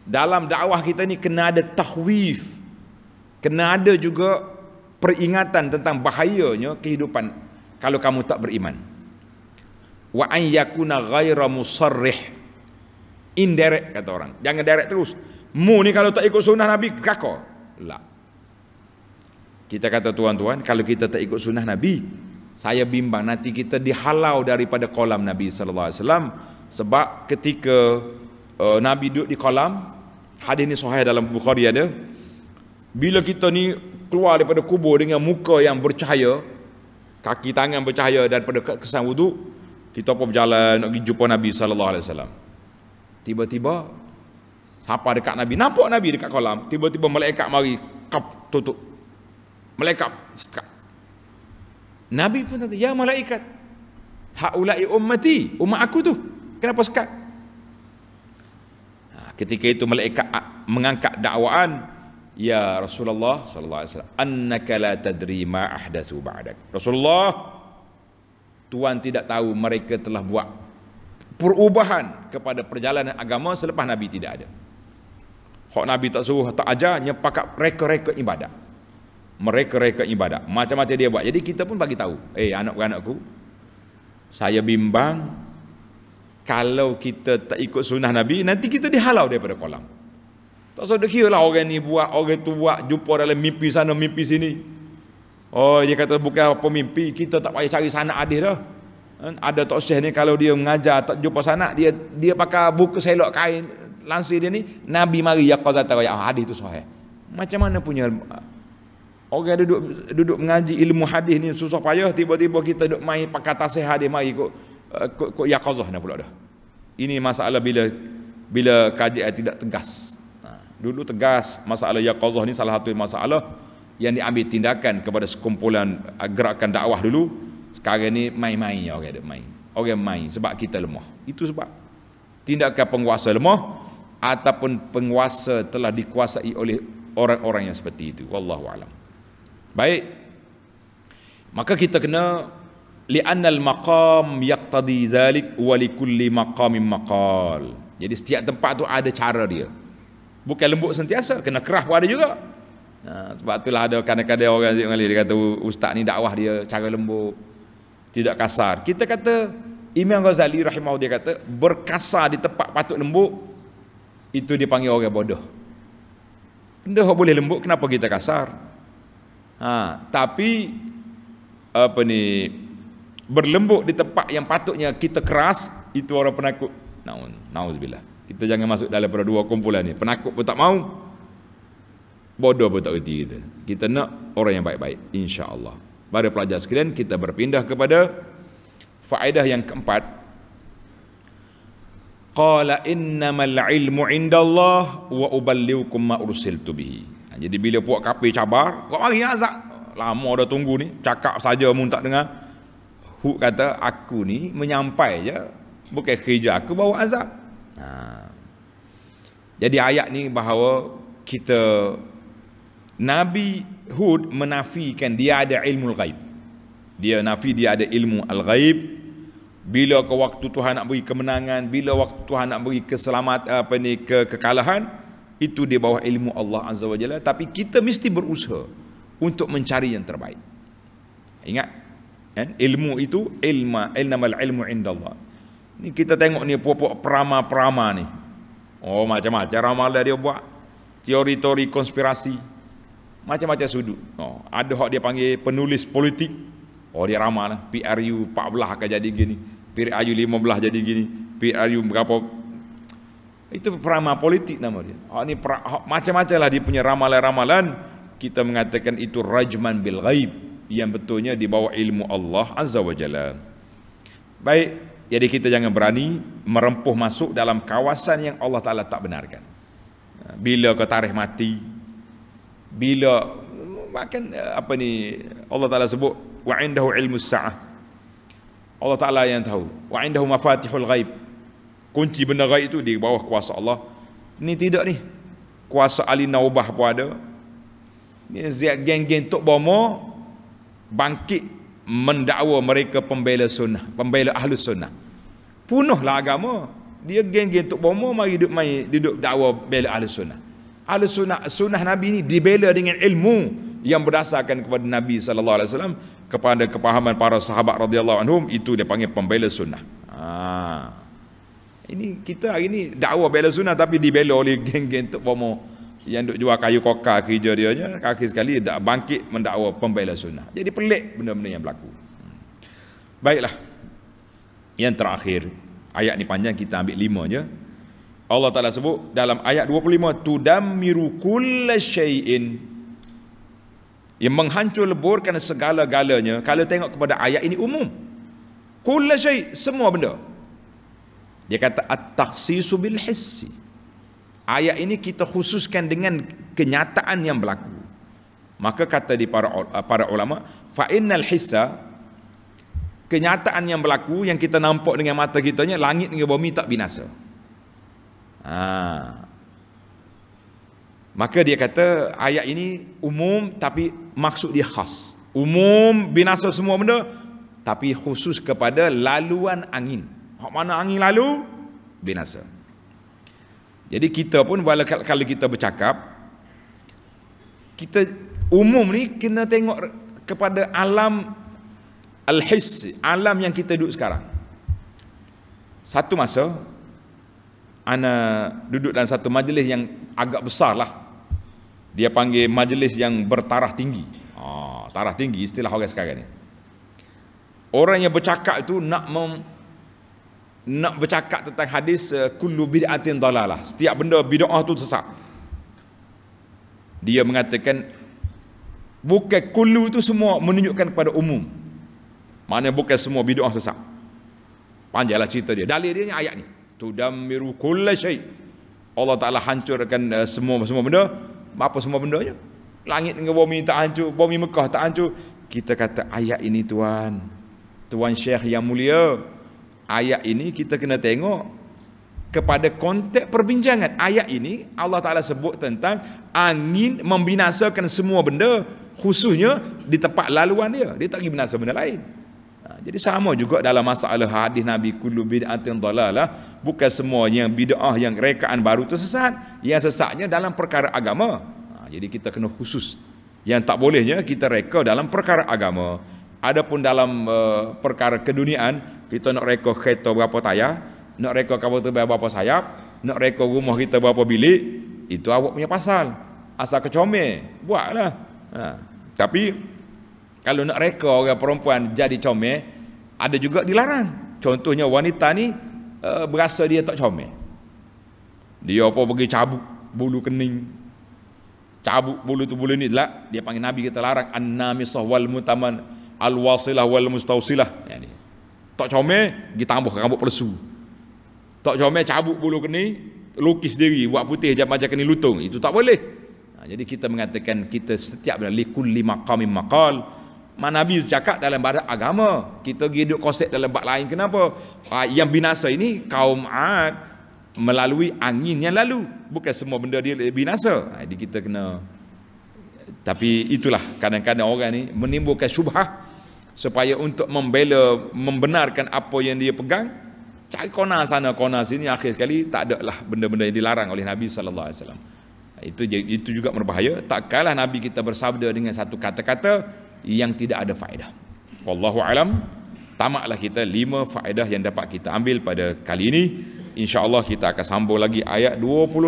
dalam dakwah kita ini kena ada tahwif kena ada juga peringatan tentang bahayanya kehidupan kalau kamu tak beriman wa an yakuna ghaira musarrih indirect kata orang jangan direct terus mu ni kalau tak ikut sunnah nabi kakak lah kita kata tuan-tuan, kalau kita tak ikut sunnah Nabi, saya bimbang nanti kita dihalau daripada kolam Nabi sallallahu alaihi wasallam sebab ketika uh, Nabi duduk di kolam, hadis ini sahih dalam Bukhari ada. Bila kita ni keluar daripada kubur dengan muka yang bercahaya, kaki tangan bercahaya daripada kesan wuduk, kita pun berjalan nak pergi jumpa Nabi sallallahu alaihi wasallam. Tiba-tiba siapa dekat Nabi, nampak Nabi dekat kolam, tiba-tiba malaikat mari kap tutup melekap sekat. Nabi pun kata, ya malaikat, haulai ummati, umat aku tu, kenapa sekat? Ha, ketika itu malaikat mengangkat dakwaan ya Rasulullah sallallahu alaihi wasallam annaka la tadri ma ahdathu ba'dak Rasulullah tuan tidak tahu mereka telah buat perubahan kepada perjalanan agama selepas nabi tidak ada hak nabi tak suruh tak ajar nya pakak rekod ibadat mereka-reka ibadat. Macam-macam dia buat. Jadi kita pun bagi tahu, eh anak-anakku, saya bimbang kalau kita tak ikut sunnah Nabi, nanti kita dihalau daripada kolam. Tak sudah kira lah orang ni buat, orang tu buat, jumpa dalam mimpi sana, mimpi sini. Oh, dia kata bukan apa mimpi, kita tak payah cari sana adik dah. Hmm, ada tok syekh ni kalau dia mengajar tak jumpa sana, dia dia pakai buku selok kain lansir dia ni, Nabi mari yaqazata wa ya ah, hadis tu sahih. Macam mana punya Orang duduk duduk mengaji ilmu hadis ni susah payah tiba-tiba kita duk main pakai tasih hadis mari ikut eh, kok kok yaqazah ni pula dah. Ini masalah bila bila kaji tidak tegas. Ha, dulu tegas masalah yaqazah ni salah satu masalah yang diambil tindakan kepada sekumpulan eh, gerakan dakwah dulu sekarang ni main-main ya orang duk main. Orang main sebab kita lemah. Itu sebab tindakan penguasa lemah ataupun penguasa telah dikuasai oleh orang-orang yang seperti itu. Wallahu a'lam. Baik. Maka kita kena li'anna al-maqam yaqtadi zalik wa likulli maqamin maqal. Jadi setiap tempat tu ada cara dia. Bukan lembut sentiasa, kena keras pun ada juga. Ha, sebab itulah ada kadang-kadang orang Zik Mengali, dia kata ustaz ni dakwah dia cara lembut, tidak kasar. Kita kata Imam Ghazali rahimahullah dia kata berkasar di tempat patut lembut itu dipanggil orang bodoh. Benda boleh lembut kenapa kita kasar? Ha, tapi apa ni berlembut di tempat yang patutnya kita keras itu orang penakut. Naun, naun nauzubillah. Kita jangan masuk dalam pada dua kumpulan ni. Penakut pun tak mau. Bodoh pun tak reti kita. Kita nak orang yang baik-baik insya-Allah. Pada pelajar sekalian kita berpindah kepada faedah yang keempat. Qala innamal ilmu indallah wa uballiukum ma ursiltu Ha, jadi bila puak kapi cabar, kau mari azab. Lama dah tunggu ni, cakap saja mun tak dengar. Hud kata, aku ni menyampai je, bukan kerja aku bawa azab. Ha. Jadi ayat ni bahawa kita, Nabi Hud menafikan dia ada ilmu al-ghaib. Dia nafi dia ada ilmu al-ghaib. Bila ke waktu Tuhan nak beri kemenangan, bila waktu Tuhan nak beri keselamat apa ni ke kekalahan, itu di bawah ilmu Allah Azza wa Jalla tapi kita mesti berusaha untuk mencari yang terbaik ingat kan ilmu itu ilma ilmal ilmu Allah. ni kita tengok ni puak-puak perama-perama ni oh macam-macam ramalan dia buat teori-teori konspirasi macam-macam sudut oh, ada hak dia panggil penulis politik oh dia ramal lah PRU 14 akan jadi gini PRU 15 jadi gini PRU berapa itu peramah politik nama dia oh, ah, ini ah, macam-macam lah dia punya ramalan-ramalan kita mengatakan itu rajman bil ghaib yang betulnya di bawah ilmu Allah azza wa jalla baik jadi kita jangan berani merempuh masuk dalam kawasan yang Allah taala tak benarkan ah, bila ke tarikh mati bila makan apa ni Allah taala sebut wa indahu ilmu saah Allah taala yang tahu wa indahu mafatihul ghaib kunci benda gaib tu di bawah kuasa Allah ni tidak ni kuasa Ali naubah pun ada ni ziat geng-geng tok bomo bangkit mendakwa mereka pembela sunnah pembela ahli sunnah punuhlah agama dia geng-geng tok bomo mari duduk mai duduk dakwa bela ahli sunnah ahli sunnah sunnah nabi ni dibela dengan ilmu yang berdasarkan kepada nabi sallallahu alaihi wasallam kepada kepahaman para sahabat radhiyallahu anhum itu dia panggil pembela sunnah ha. Ini kita hari ni dakwa bela sunnah tapi dibela oleh geng-geng tu pomo yang duk jual kayu kokar kerja dia nya kaki sekali dak bangkit mendakwa pembela sunnah. Jadi pelik benda-benda yang berlaku. Hmm. Baiklah. Yang terakhir ayat ni panjang kita ambil lima je. Allah Taala sebut dalam ayat 25 tudammiru kullasyai'in yang menghancur leburkan segala-galanya kalau tengok kepada ayat ini umum kullasyai' semua benda dia kata at-takhsisu bil hissi. Ayat ini kita khususkan dengan kenyataan yang berlaku. Maka kata di para eh, para ulama fa innal hissa kenyataan yang berlaku yang kita nampak dengan mata kita kitanya langit dengan bumi tak binasa. Ha. Maka dia kata ayat ini umum tapi maksud dia khas. Umum binasa semua benda tapi khusus kepada laluan angin. Hak mana angin lalu binasa. Jadi kita pun bila kalau kita bercakap kita umum ni kena tengok kepada alam al-his alam yang kita duduk sekarang. Satu masa ana duduk dalam satu majlis yang agak besar lah. Dia panggil majlis yang bertarah tinggi. Ah, oh, tarah tinggi istilah orang sekarang ni. Orang yang bercakap itu nak mem- nak bercakap tentang hadis eh, kullu bid'atin dalalah setiap benda bid'ah tu sesat dia mengatakan bukan kullu itu semua menunjukkan kepada umum mana bukan semua bid'ah sesat panjanglah cerita dia dalil dia ni ayat ni tudammiru kullasyai Allah Taala hancurkan eh, semua semua benda apa semua benda bendanya langit dengan bumi tak hancur bumi Mekah tak hancur kita kata ayat ini tuan tuan syekh yang mulia ayat ini kita kena tengok kepada konteks perbincangan ayat ini Allah Taala sebut tentang angin membinasakan semua benda khususnya di tempat laluan dia dia tak pergi binasa benda lain ha, jadi sama juga dalam masalah hadis Nabi kullu bid'atin dalalah bukan semua yang bid'ah yang rekaan baru tu sesat yang sesatnya dalam perkara agama ha, jadi kita kena khusus yang tak bolehnya kita reka dalam perkara agama Adapun dalam uh, perkara keduniaan, kita nak reka kereta berapa tayar, nak reka kapal terbang berapa sayap, nak reka rumah kita berapa bilik, itu awak punya pasal. Asal kecomel, buatlah. Ha. Tapi, kalau nak reka orang perempuan jadi comel, ada juga dilarang. Contohnya wanita ni uh, berasa dia tak comel. Dia apa pergi cabuk bulu kening. cabuk bulu tu bulu ni lah. Dia panggil Nabi kita larang. An-namisah wal-mutaman al-wasilah wal mustausilah yani tak comel gi tambah rambut palsu tak comel cabut bulu kening lukis diri buat putih macam kening lutung itu tak boleh ha, jadi kita mengatakan kita setiap benda li kulli maqamin maqal mana nabi cakap dalam barat agama kita gi duk konsep dalam bab lain kenapa ha, yang binasa ini kaum ad melalui angin yang lalu bukan semua benda dia binasa ha, jadi kita kena tapi itulah kadang-kadang orang ni menimbulkan syubhah supaya untuk membela membenarkan apa yang dia pegang cari kona sana kona sini akhir sekali tak ada lah benda-benda yang dilarang oleh Nabi sallallahu alaihi wasallam itu itu juga berbahaya tak kalah Nabi kita bersabda dengan satu kata-kata yang tidak ada faedah wallahu alam tamaklah kita lima faedah yang dapat kita ambil pada kali ini insyaallah kita akan sambung lagi ayat 26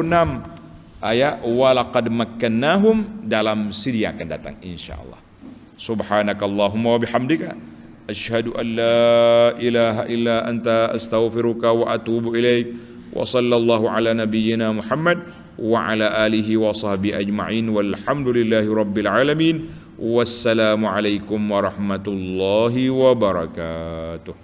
ayat walaqad makkannahum dalam siri akan datang insyaallah Subhanakallahumma wa bihamdika asyhadu an la ilaha illa anta astaghfiruka wa atubu ilaik wa sallallahu ala nabiyyina Muhammad wa ala alihi wa sahbihi ajma'in walhamdulillahi rabbil alamin wassalamu alaikum warahmatullahi wabarakatuh